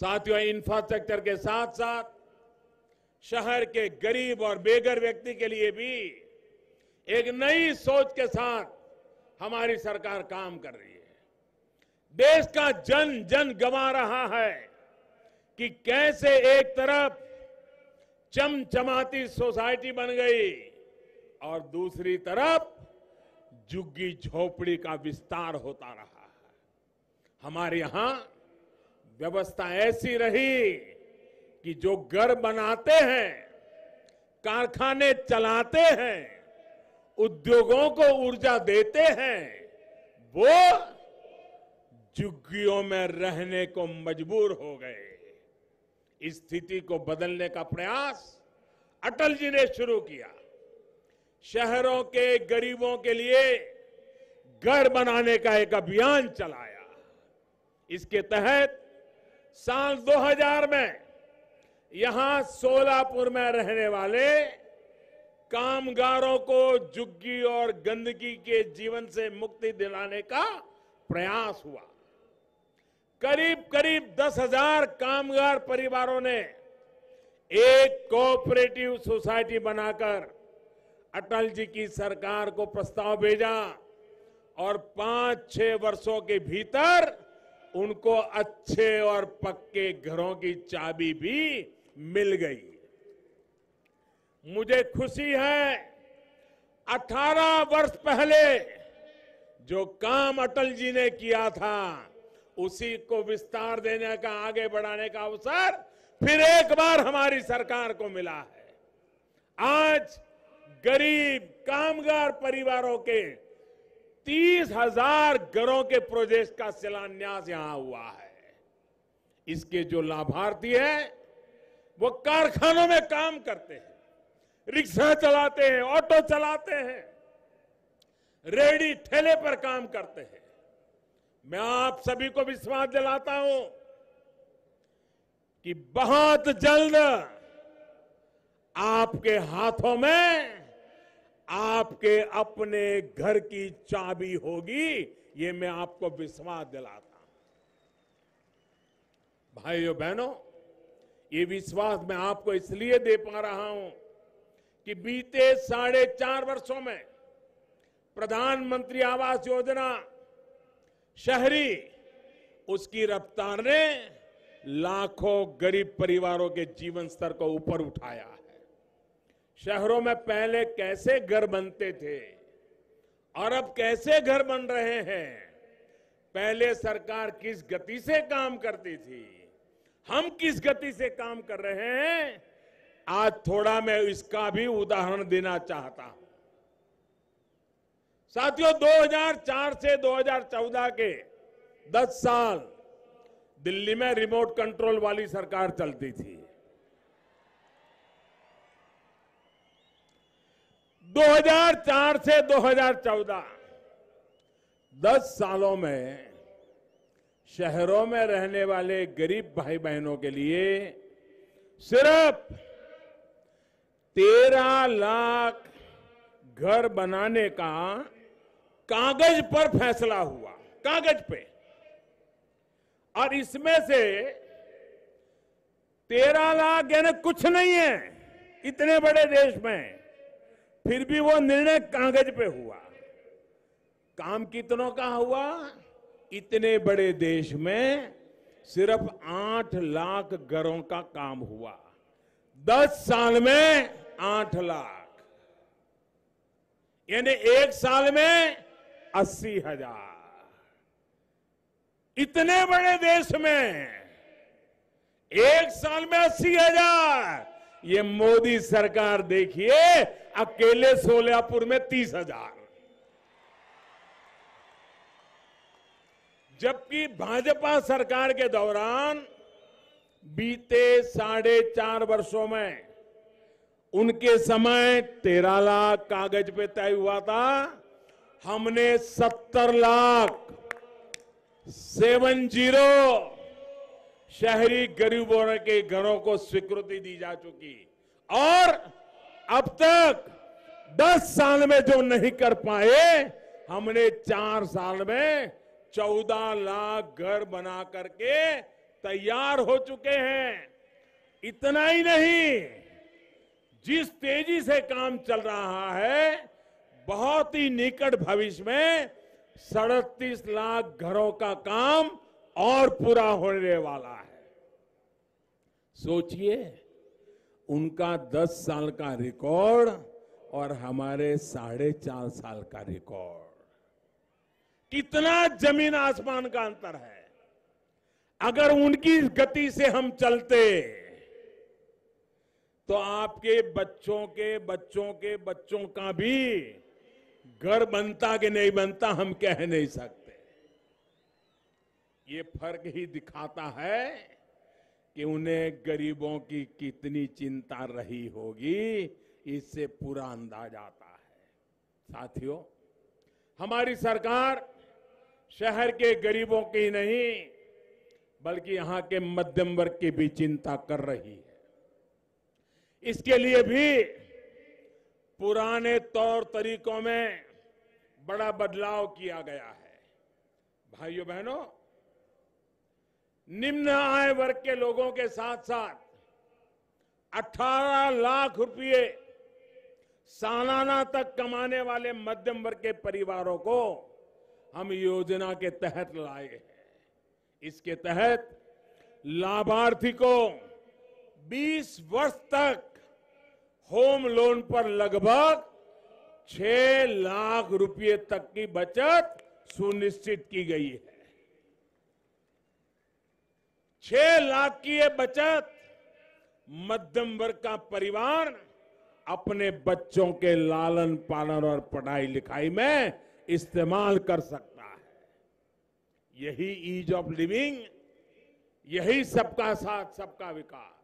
साथियों इंफ्रास्ट्रक्चर के साथ साथ शहर के गरीब और बेघर व्यक्ति के लिए भी एक नई सोच के साथ हमारी सरकार काम कर रही है देश का जन जन गवा रहा है कि कैसे एक तरफ चमचमाती सोसाइटी बन गई और दूसरी तरफ झुग्गी झोपड़ी का विस्तार होता रहा है हमारे यहां व्यवस्था ऐसी रही कि जो घर बनाते हैं कारखाने चलाते हैं उद्योगों को ऊर्जा देते हैं वो झुग्गियों में रहने को मजबूर हो गए इस स्थिति को बदलने का प्रयास अटल जी ने शुरू किया शहरों के गरीबों के लिए घर बनाने का एक अभियान चलाया इसके तहत साल 2000 में यहां सोलापुर में रहने वाले कामगारों को झुग्गी और गंदगी के जीवन से मुक्ति दिलाने का प्रयास हुआ करीब करीब दस हजार कामगार परिवारों ने एक कोऑपरेटिव सोसाइटी बनाकर अटल जी की सरकार को प्रस्ताव भेजा और पांच छह वर्षों के भीतर उनको अच्छे और पक्के घरों की चाबी भी मिल गई मुझे खुशी है 18 वर्ष पहले जो काम अटल जी ने किया था उसी को विस्तार देने का आगे बढ़ाने का अवसर फिर एक बार हमारी सरकार को मिला है आज गरीब कामगार परिवारों के तीस हजार घरों के प्रोजेक्ट का शिलान्यास यहां हुआ है इसके जो लाभार्थी है वो कारखानों में काम करते हैं रिक्शा चलाते हैं ऑटो चलाते हैं रेडी ठेले पर काम करते हैं मैं आप सभी को विश्वास दिलाता हूं कि बहुत जल्द आपके हाथों में आपके अपने घर की चाबी होगी ये मैं आपको विश्वास दिलाता हूं भाइयों बहनों ये विश्वास मैं आपको इसलिए दे पा रहा हूं कि बीते साढ़े चार वर्षों में प्रधानमंत्री आवास योजना शहरी उसकी रफ्तार ने लाखों गरीब परिवारों के जीवन स्तर को ऊपर उठाया है शहरों में पहले कैसे घर बनते थे और अब कैसे घर बन रहे हैं पहले सरकार किस गति से काम करती थी हम किस गति से काम कर रहे हैं आज थोड़ा मैं इसका भी उदाहरण देना चाहता हूं साथियों 2004 से 2014 के 10 साल दिल्ली में रिमोट कंट्रोल वाली सरकार चलती थी 2004 से 2014 दस सालों में शहरों में रहने वाले गरीब भाई बहनों के लिए सिर्फ तेरह लाख घर बनाने का कागज पर फैसला हुआ कागज पे और इसमें से तेरह लाख यानी कुछ नहीं है इतने बड़े देश में फिर भी वो निर्णय कागज पे हुआ काम कितनों का हुआ इतने बड़े देश में सिर्फ आठ लाख घरों का काम हुआ दस साल में आठ लाख यानी एक साल में अस्सी हजार इतने बड़े देश में एक साल में अस्सी हजार ये मोदी सरकार देखिए अकेले सोलापुर में तीस हजार जबकि भाजपा सरकार के दौरान बीते साढ़े चार वर्षों में उनके समय तेरह लाख कागज पे तय हुआ था हमने सत्तर लाख सेवन जीरो शहरी गरीबों के घरों को स्वीकृति दी जा चुकी और अब तक 10 साल में जो नहीं कर पाए हमने चार साल में 14 लाख घर बना करके तैयार हो चुके हैं इतना ही नहीं जिस तेजी से काम चल रहा है बहुत ही निकट भविष्य में सड़तीस लाख घरों का काम और पूरा होने वाला है सोचिए उनका 10 साल का रिकॉर्ड और हमारे साढ़े चार साल का रिकॉर्ड कितना जमीन आसमान का अंतर है अगर उनकी गति से हम चलते तो आपके बच्चों के बच्चों के बच्चों का भी घर बनता कि नहीं बनता हम कह नहीं सकते ये फर्क ही दिखाता है कि उन्हें गरीबों की कितनी चिंता रही होगी इससे पूरा अंदाज आता है साथियों हमारी सरकार शहर के गरीबों की नहीं बल्कि यहां के मध्यम वर्ग की भी चिंता कर रही है इसके लिए भी पुराने तौर तरीकों में बड़ा बदलाव किया गया है भाइयों बहनों निम्न आय वर्ग के लोगों के साथ साथ 18 लाख रुपए सालाना तक कमाने वाले मध्यम वर्ग के परिवारों को हम योजना के तहत लाए हैं इसके तहत लाभार्थी को 20 वर्ष तक होम लोन पर लगभग 6 लाख रुपए तक की बचत सुनिश्चित की गई है छह लाख की ये बचत मध्यम वर्ग का परिवार अपने बच्चों के लालन पालन और पढ़ाई लिखाई में इस्तेमाल कर सकता है यही ईज ऑफ लिविंग यही सबका साथ सबका विकास